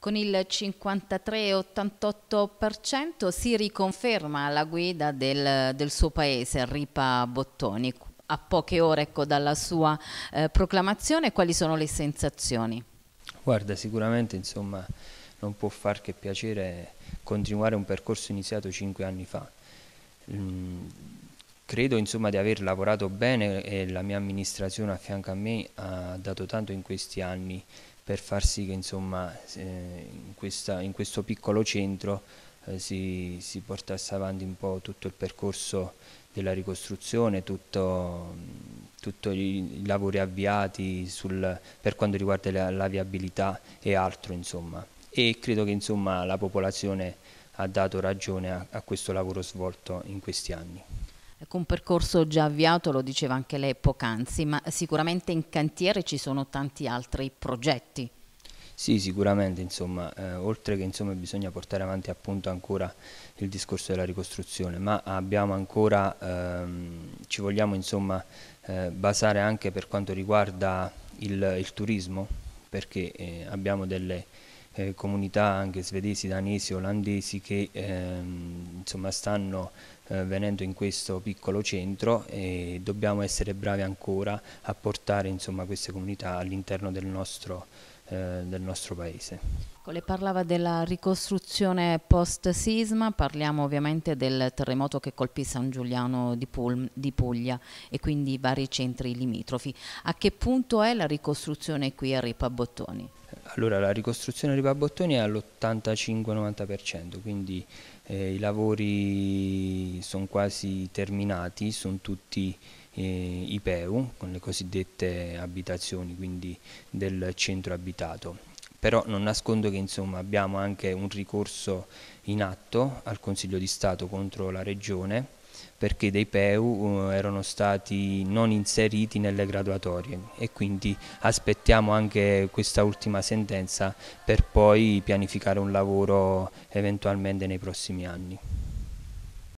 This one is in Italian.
Con il 53-88% si riconferma la guida del, del suo paese, Ripa Bottoni. A poche ore ecco, dalla sua eh, proclamazione, quali sono le sensazioni? Guarda, sicuramente insomma, non può far che piacere continuare un percorso iniziato cinque anni fa. Mm, credo insomma, di aver lavorato bene e la mia amministrazione a fianco a me ha dato tanto in questi anni per far sì che insomma, in, questa, in, questo piccolo centro eh, si, si, portasse avanti un po' tutto il percorso della ricostruzione, tutti i lavori avviati sul, per quanto riguarda la, la viabilità e altro insomma. e credo che insomma, la popolazione ha dato ragione a, a questo lavoro svolto in questi anni un percorso già avviato, lo diceva anche lei poc'anzi, ma sicuramente in cantiere ci sono tanti altri progetti. Sì, sicuramente, insomma, eh, oltre che insomma, bisogna portare avanti appunto ancora il discorso della ricostruzione, ma abbiamo ancora, ehm, ci vogliamo insomma eh, basare anche per quanto riguarda il, il turismo, perché eh, abbiamo delle eh, comunità anche svedesi, danesi, olandesi che ehm, insomma, stanno eh, venendo in questo piccolo centro e dobbiamo essere bravi ancora a portare insomma, queste comunità all'interno del nostro eh, del nostro paese. Ecco, Le parlava della ricostruzione post sisma, parliamo ovviamente del terremoto che colpì San Giuliano di, Pul di Puglia e quindi vari centri limitrofi. A che punto è la ricostruzione qui a Ripa Bottoni? Allora la ricostruzione di Bottoni è all'85-90%, quindi eh, i lavori sono quasi terminati, sono tutti eh, IPEU, con le cosiddette abitazioni, quindi del centro abitato però non nascondo che insomma, abbiamo anche un ricorso in atto al Consiglio di Stato contro la Regione perché dei PEU eh, erano stati non inseriti nelle graduatorie e quindi aspettiamo anche questa ultima sentenza per poi pianificare un lavoro eventualmente nei prossimi anni.